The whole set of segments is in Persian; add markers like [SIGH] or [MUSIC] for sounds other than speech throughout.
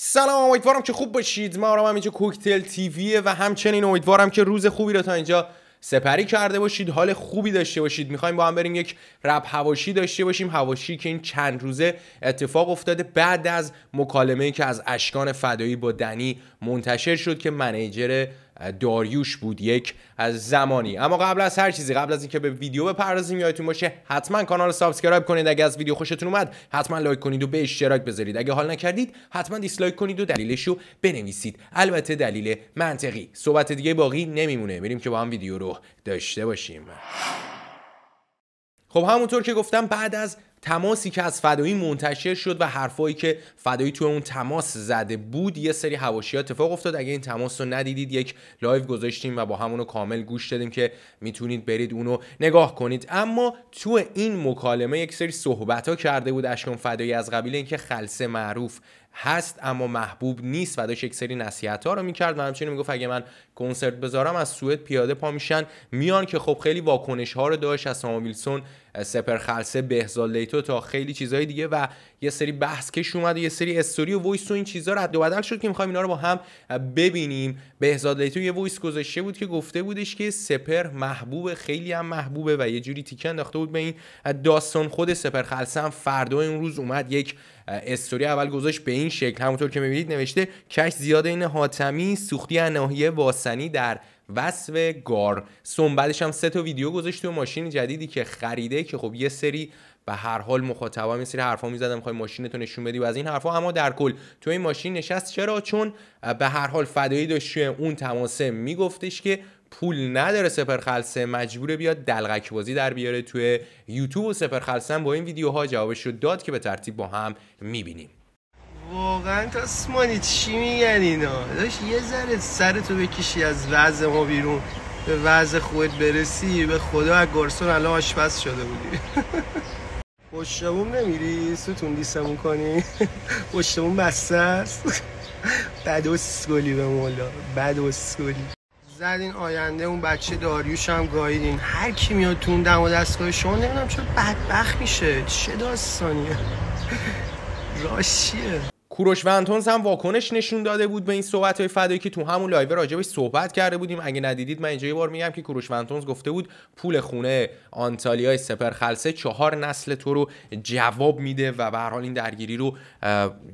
سلام امیدوارم که خوب باشید ما آرام همینجا کوکتل تیویه و همچنین امیدوارم که روز خوبی رو تا اینجا سپری کرده باشید حال خوبی داشته باشید میخوایم با هم بریم یک رب هواشی داشته باشیم هواشی که این چند روزه اتفاق افتاده بعد از مکالمه که از اشکان فدایی با دنی منتشر شد که منیجر داریوش بود یک از زمانی اما قبل از هر چیزی قبل از اینکه به ویدیو بپردازیم یادتون باشه حتما کانال سابسکرایب کنید اگه از ویدیو خوشتون اومد حتما لایک کنید و به اشتراک بذارید اگه حال نکردید حتما دیسلایک کنید و دلیلش رو بنویسید البته دلیل منطقی صحبت دیگه باقی نمیمونه بریم که با هم ویدیو رو داشته باشیم خب همونطور که گفتم بعد از تماسی که از فدایی منتشر شد و حرفایی که فدایی تو اون تماس زده بود یه سری حواشیات اتفاق افتاد اگه این تماس رو ندیدید یک لایو گذاشتیم و با همونو کامل گوش دادیم که میتونید برید اونو نگاه کنید اما تو این مکالمه یک سری صحبت ها کرده بود اشکان فدایی از قبیل اینکه خلصه معروف هست اما محبوب نیست و داشت یک سری نصیحت ها رو میکرد و همچنین میگفت اگه من کنسرت بذارم از سوئد پیاده پا میشن میان که خب خیلی واکنش ها رو داشت از سام سپر خلصه بهزاد لیتو تا خیلی چیزهای دیگه و یه سری بحث کش اومد و یه سری استوری و وایس و این چیزها رد و بدل شد که میخوایم اینا رو با هم ببینیم بهزاد لیتو یه وایس گذاشته بود که گفته بودش که سپر محبوب خیلی هم محبوبه و یه جوری تیکه انداخته بود به این داستان خود سپر هم فردا این روز اومد یک استوری اول گذاشت به این شکل همونطور که میبینید نوشته کش زیاد این حاتمی سوختی ناحیه واسنی در وصف گار بعدش هم سه تا ویدیو گذاشت تو ماشین جدیدی که خریده که خب یه سری به هر حال مخاطبا می سری حرفا میزدن میخوای ماشینتو نشون بدی و از این حرفا اما در کل تو این ماشین نشست چرا چون به هر حال فدایی داشت اون تماسه میگفتش که پول نداره سپر خلصه مجبوره بیاد دلغک بازی در بیاره توی یوتیوب و سپر خلصه با این ویدیوها جوابش رو داد که به ترتیب با هم میبینیم واقعا تاسمانی چی میگن اینا داشت یه ذره سرتو بکشی از وضع ما بیرون به وضع خودت برسی به خدا از گرسون الان آشپز شده بودی [LAUGHS] پشتمون نمیری ستون دیسمون کنی [LAUGHS] پشتمون بسته است [LAUGHS] بد به مولا بد زد زدین آینده اون بچه داریوش هم گاییدین هر کی میاد تو اون دم و دستگاه شما نمیدونم چرا بدبخ میشه چه داستانیه راشیه کوروش ونتونز هم واکنش نشون داده بود به این صحبت های فدایی که تو همون لایو راجبش صحبت کرده بودیم اگه ندیدید من اینجا یه بار میگم که کوروش و گفته بود پول خونه آنتالیا سپر خلسه چهار نسل تو رو جواب میده و به هر حال این درگیری رو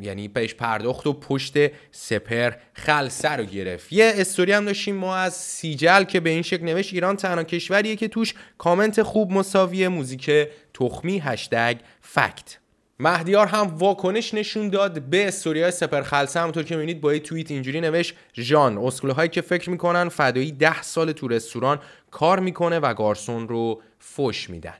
یعنی پیش پرداخت و پشت سپر خلسه رو گرفت یه استوری هم داشتیم ما از سیجل که به این شکل نوشت ایران تنها کشوریه که توش کامنت خوب مساوی موزیک تخمی هشتگ فکت مهدیار هم واکنش نشون داد به استوریای سپر خلصه همونطور که میبینید با یه توییت اینجوری نوشت ژان اسکوله هایی که فکر میکنن فدایی ده سال تو رستوران کار میکنه و گارسون رو فش میدن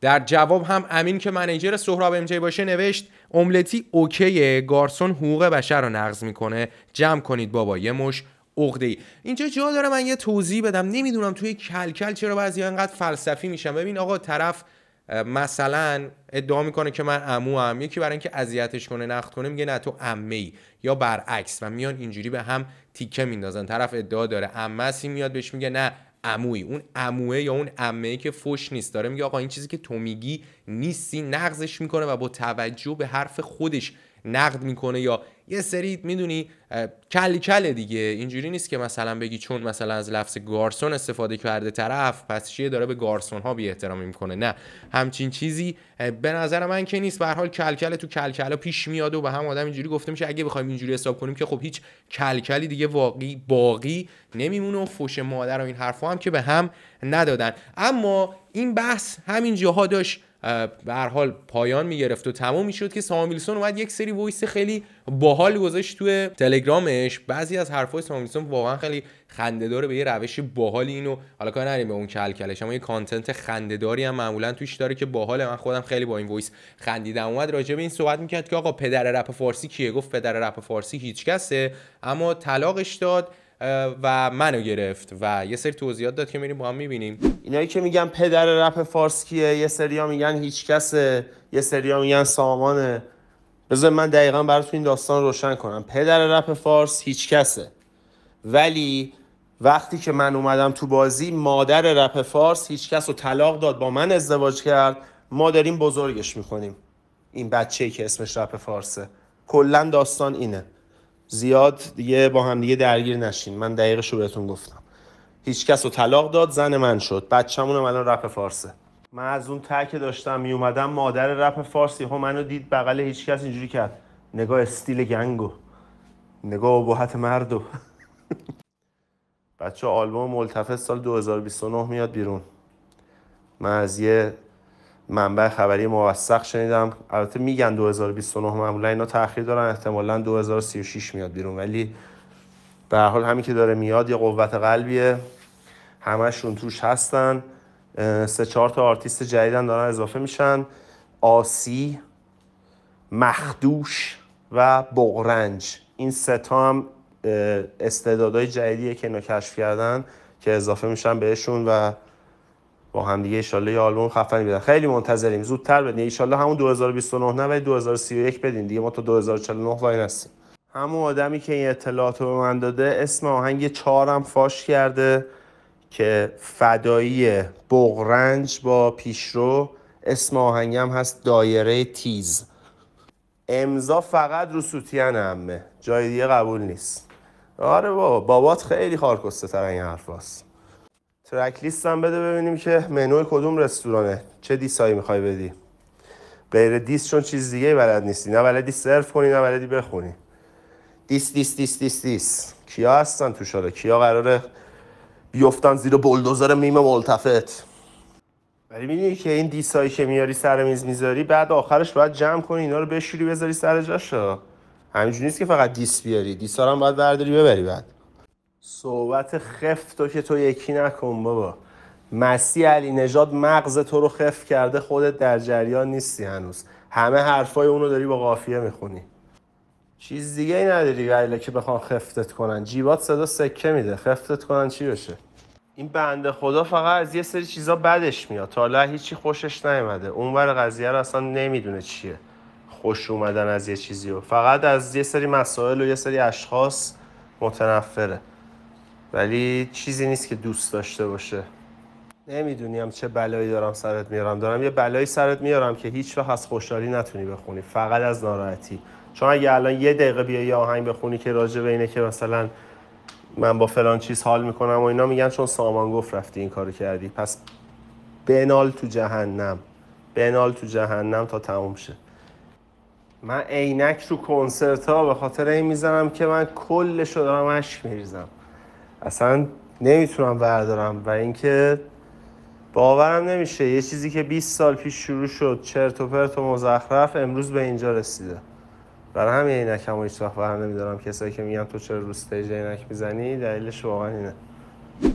در جواب هم امین که منیجر سهراب امجی باشه نوشت املتی اوکیه گارسون حقوق بشر رو نقض میکنه جمع کنید بابا یه مش عقده ای اینجا جا داره من یه توضیح بدم نمیدونم توی کلکل چرا بعضی اینقدر فلسفی میشن ببین آقا طرف مثلا ادعا میکنه که من امو هم یکی برای اینکه اذیتش کنه نقد کنه میگه نه تو امه ای یا برعکس و میان اینجوری به هم تیکه میندازن طرف ادعا داره عمه میاد بهش میگه نه عموی اون اموه یا اون عمه ای که فش نیست داره میگه آقا این چیزی که تو میگی نیستی نقضش میکنه و با توجه به حرف خودش نقد میکنه یا یه سری میدونی کلی کله دیگه اینجوری نیست که مثلا بگی چون مثلا از لفظ گارسون استفاده کرده طرف پس چیه داره به گارسون ها بی احترامی میکنه نه همچین چیزی به نظر من که نیست به هر حال کلکل تو کلکلا پیش میاد و به هم آدم اینجوری گفته میشه اگه بخوایم اینجوری حساب کنیم که خب هیچ کلکلی دیگه واقعی باقی نمیمونه و فوش مادر و این حرفا هم که به هم ندادن اما این بحث همین جاها داشت به هر حال پایان میگرفت و تموم میشد که ویلسون اومد یک سری وایس خیلی باحال گذاشت توی تلگرامش بعضی از حرفای ویلسون واقعا خیلی داره به یه روش باحالی اینو حالا کار نریم به اون کلکلش اما یه کانتنت خندهداری هم معمولا توش داره که باحال من خودم خیلی با این وایس خندیدم اومد راجع به این صحبت میکرد که آقا پدر رپ فارسی کیه گفت پدر رپ فارسی هیچکسه اما طلاقش داد و منو گرفت و یه سری توضیحات داد که میریم با هم میبینیم اینایی که میگن پدر رپ فارس کیه یه ها میگن هیچکسه یه ها میگن سامانه بذار من دقیقا براتون این داستان روشن کنم پدر رپ فارس هیچکسه ولی وقتی که من اومدم تو بازی مادر رپ فارس هیچکس رو طلاق داد با من ازدواج کرد ما داریم بزرگش میکنیم این بچه ای که اسمش رپ فارسه کلا داستان اینه زیاد دیگه با هم دیگه درگیر نشین من دقیقش رو بهتون گفتم هیچکس رو طلاق داد زن من شد بچه‌مونم الان رپ فارسه من از اون تک داشتم می اومدم مادر رپ فارسی ها منو دید بغل هیچکس اینجوری کرد نگاه استیل گنگو نگاه ابهت مردو [LAUGHS] بچه آلبوم ملتفه سال 2029 میاد بیرون من از یه منبع خبری موثق شنیدم البته میگن 2029 معمولا اینا تاخیر دارن احتمالا 2036 میاد بیرون ولی به هر حال همین که داره میاد یه قوت قلبیه همشون توش هستن سه چهار تا آرتیست جدیدن دارن اضافه میشن آسی مخدوش و بغرنج این سه تا هم استعدادهای جدیدیه که اینا کشف کردن که اضافه میشن بهشون و با هم دیگه ایشالله یه آلبوم خفنی بدن خیلی منتظریم زودتر بدین ایشالله همون 2029 نه 2031 بدین دیگه ما تا 2049 وای هستیم همون آدمی که این اطلاعات رو به من داده اسم آهنگ چهارم فاش کرده که فدایی بغرنج با پیشرو اسم آهنگم هست دایره تیز امضا فقط رو سوتیان همه جای دیگه قبول نیست آره بابا بابات خیلی خارکسته تر این حرف ترک لیست هم بده ببینیم که منوی کدوم رستورانه چه دیسایی میخوای بدی غیر دیس چون چیز دیگه بلد نیستی نه بلدی سرف کنی نه بلدی بخونی دیس دیس دیس دیس دیس کیا هستن تو کیا قراره بیفتن زیر بلدوزر میم ملتفت ولی میدونی که این دیسایی که میاری سر میز میذاری بعد آخرش باید جمع کنی اینا رو بشوری بذاری سر جاشا همینجوری نیست که فقط دیس بیاری دیسا هم باید برداری ببری بعد صحبت خفت تو که تو یکی نکن بابا مسی علی نجاد مغز تو رو خف کرده خودت در جریان نیستی هنوز همه حرفای اونو داری با قافیه میخونی چیز دیگه ای نداری ولی که بخوان خفتت کنن جیبات صدا سکه میده خفتت کنن چی بشه این بنده خدا فقط از یه سری چیزا بدش میاد تا حالا هیچی خوشش نیومده اونور قضیه رو اصلا نمیدونه چیه خوش اومدن از یه چیزی و فقط از یه سری مسائل و یه سری اشخاص متنفره ولی چیزی نیست که دوست داشته باشه نمیدونیم چه بلایی دارم سرت میارم دارم یه بلایی سرت میارم که هیچ وقت از خوشحالی نتونی بخونی فقط از ناراحتی چون اگه الان یه دقیقه بیای یه آهنگ بخونی که راجع به اینه که مثلا من با فلان چیز حال میکنم و اینا میگن چون سامان گفت رفتی این کارو کردی پس بینال تو جهنم بینال تو جهنم تا تموم شه من عینک رو کنسرت ها به خاطر این میزنم که من کلش رو دارم عشق میریزم اصلا نمیتونم بردارم و اینکه باورم نمیشه یه چیزی که 20 سال پیش شروع شد چرت و پرت و مزخرف امروز به اینجا رسیده برای همین عینک رو هیچ وقت برم نمیدارم کسایی که میگن تو چرا رو استیج عینک میزنی دلیلش واقعا اینه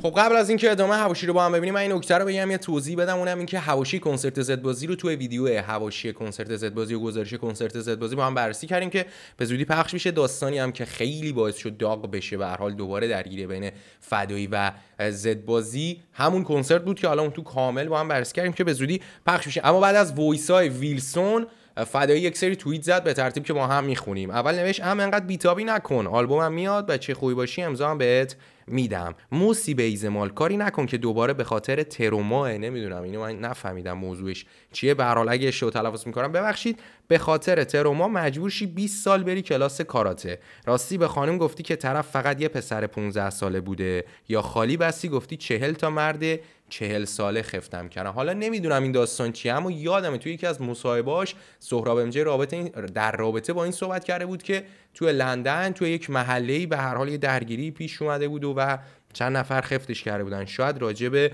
خب قبل از اینکه ادامه هواشی رو با هم ببینیم من این نکته رو بگم یه توضیح بدم اونم اینکه هواشی کنسرت زد بازی رو توی ویدیو هواشی کنسرت زد بازی و گزارش کنسرت زد بازی با هم بررسی کردیم که به زودی پخش میشه داستانی هم که خیلی باعث شد داغ بشه و هر حال دوباره درگیره بین فدایی و زد بازی همون کنسرت بود که حالا اون تو کامل با هم بررسی کردیم که به زودی پخش میشه اما بعد از ویسای ویلسون فدایی یک سری توییت زد به ترتیب که ما هم میخونیم اول نوشت هم انقدر بیتابی نکن آلبومم میاد بچه خوبی باشی امضا هم بهت میدم موسی به ایزمال کاری نکن که دوباره به خاطر تروما نمیدونم اینو من نفهمیدم موضوعش چیه به هر اگه اشتباه تلفظ میکنم ببخشید به خاطر تروما مجبور شی 20 سال بری کلاس کاراته راستی به خانم گفتی که طرف فقط یه پسر 15 ساله بوده یا خالی بسی گفتی 40 تا مرده چهل ساله خفتم کردم حالا نمیدونم این داستان چیه اما یادم توی یکی از مصاحبهاش سهراب امجه رابطه در رابطه با این صحبت کرده بود که توی لندن توی یک محله‌ای به هر حال یه درگیری پیش اومده بود و چند نفر خفتش کرده بودن شاید راجب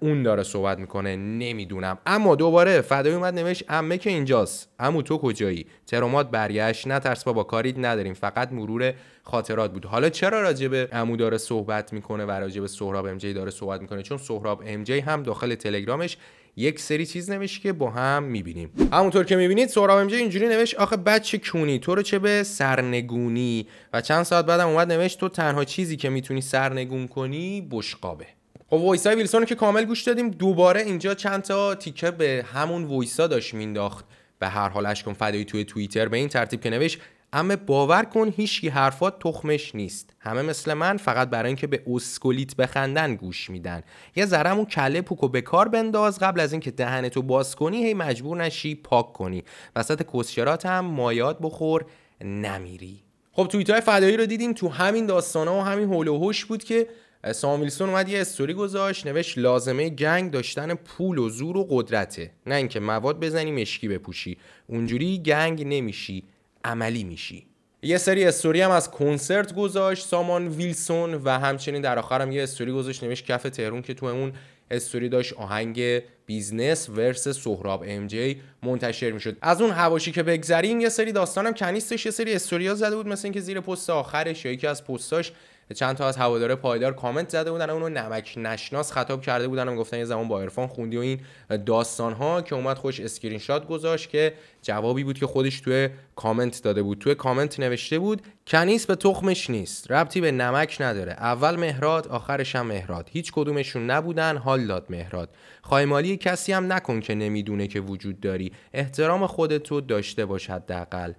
اون داره صحبت میکنه نمیدونم اما دوباره فدایی اومد نوشت امه که اینجاست امو تو کجایی ترومات برگشت نترس با کارید نداریم فقط مرور خاطرات بود حالا چرا راجب به عمو داره صحبت میکنه و راجع به سهراب ام داره صحبت میکنه چون سهراب ام هم داخل تلگرامش یک سری چیز نوشت که با هم میبینیم همونطور که میبینید سهراب امجه اینجوری نوشت آخه بچه کونی تو رو چه به سرنگونی و چند ساعت بعدم اومد نوشت تو تنها چیزی که میتونی سرنگون کنی بشقابه خب وایسای ویلسون رو که کامل گوش دادیم دوباره اینجا چند تا تیکه به همون وایسا داشت مینداخت به هر حال اشکن فدایی توی توییتر به این ترتیب که نوشت اما باور کن هیچ حرفات تخمش نیست همه مثل من فقط برای اینکه به اسکولیت بخندن گوش میدن یه ذره و کله پوکو به کار بنداز قبل از اینکه دهنتو باز کنی هی مجبور نشی پاک کنی وسط کسشرات هم مایات بخور نمیری خب توییت های فدایی رو دیدیم تو همین داستان ها و همین هول و هوش بود که سامیلسون اومد یه استوری گذاشت نوشت لازمه جنگ داشتن پول و زور و قدرته نه اینکه مواد بزنی مشکی بپوشی اونجوری گنگ نمیشی عملی میشی یه سری استوری هم از کنسرت گذاشت سامان ویلسون و همچنین در هم یه استوری گذاشت نمیش کف تهرون که تو اون استوری داشت آهنگ بیزنس ورس سهراب ام جی منتشر میشد از اون هواشی که بگذریم یه سری داستانم کنیستش یه سری استوریا زده بود مثل اینکه زیر پست آخرش یا یکی از پستاش چند تا از هواداره پایدار کامنت زده بودن اونو نمک نشناس خطاب کرده بودن و گفتن یه زمان با عرفان خوندی و این داستان ها که اومد خوش اسکرین شات گذاشت که جوابی بود که خودش توی کامنت داده بود توی کامنت نوشته بود کنیس به تخمش نیست ربطی به نمک نداره اول مهراد آخرش هم مهراد هیچ کدومشون نبودن حال داد مهراد مالی کسی هم نکن که نمیدونه که وجود داری احترام خودتو داشته باش حداقل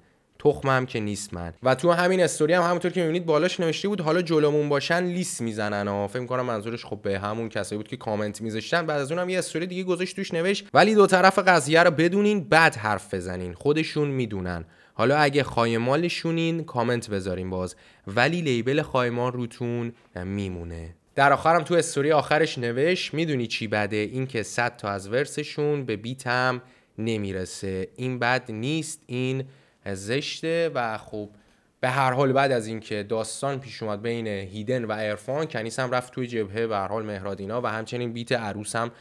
تخمم که نیست من و تو همین استوری هم همونطور که میبینید بالاش نوشته بود حالا جلومون باشن لیست میزنن ها فکر کنم منظورش خب به همون کسایی بود که کامنت میذاشتن بعد از اونم یه استوری دیگه گذاشت توش نوشت ولی دو طرف قضیه رو بدونین بعد حرف بزنین خودشون میدونن حالا اگه خایمالشونین کامنت بذارین باز ولی لیبل خایمال روتون میمونه در آخرم تو استوری آخرش نوشت میدونی چی بده اینکه 100 تا از ورسشون به بیتم نمیرسه این بد نیست این زشته و خب به هر حال بعد از اینکه داستان پیش اومد بین هیدن و ارفان کنیس هم رفت توی جبهه به هر حال مهرادینا و همچنین بیت عروس هم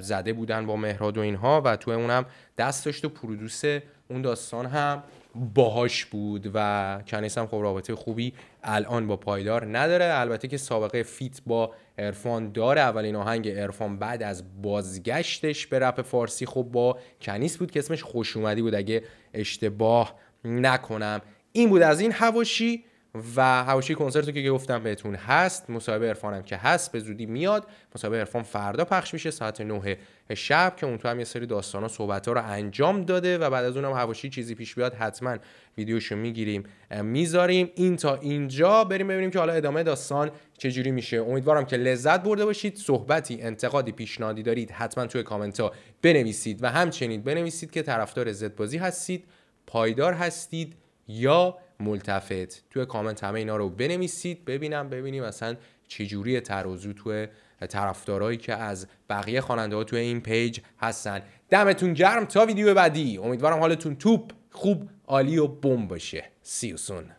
زده بودن با مهراد و اینها و توی اونم دست داشت و پرودوس اون داستان هم باهاش بود و کنیس هم خب رابطه خوبی الان با پایدار نداره البته که سابقه فیت با ارفان داره اولین آهنگ ارفان بعد از بازگشتش به رپ فارسی خب با کنیس بود که اسمش خوش اومدی بود اگه اشتباه نکنم این بود از این هواشی و هواشی کنسرت که گفتم بهتون هست مصاحبه عرفانم که هست به زودی میاد مصاحبه عرفان فردا پخش میشه ساعت 9 شب که اون تو هم یه سری و صحبت ها رو انجام داده و بعد از اونم حواشی چیزی پیش بیاد حتما ویدیوشو میگیریم میذاریم این تا اینجا بریم ببینیم که حالا ادامه داستان چجوری میشه امیدوارم که لذت برده باشید صحبتی انتقادی پیشنهادی دارید حتما توی کامنت بنویسید و همچنین بنویسید که طرفدار بازی هستید پایدار هستید یا ملتفت توی کامنت همه اینا رو بنویسید ببینم ببینیم اصلا چجوری ترازو توی طرفدارایی که از بقیه خواننده ها توی این پیج هستن دمتون گرم تا ویدیو بعدی امیدوارم حالتون توپ خوب عالی و بم باشه سیوسون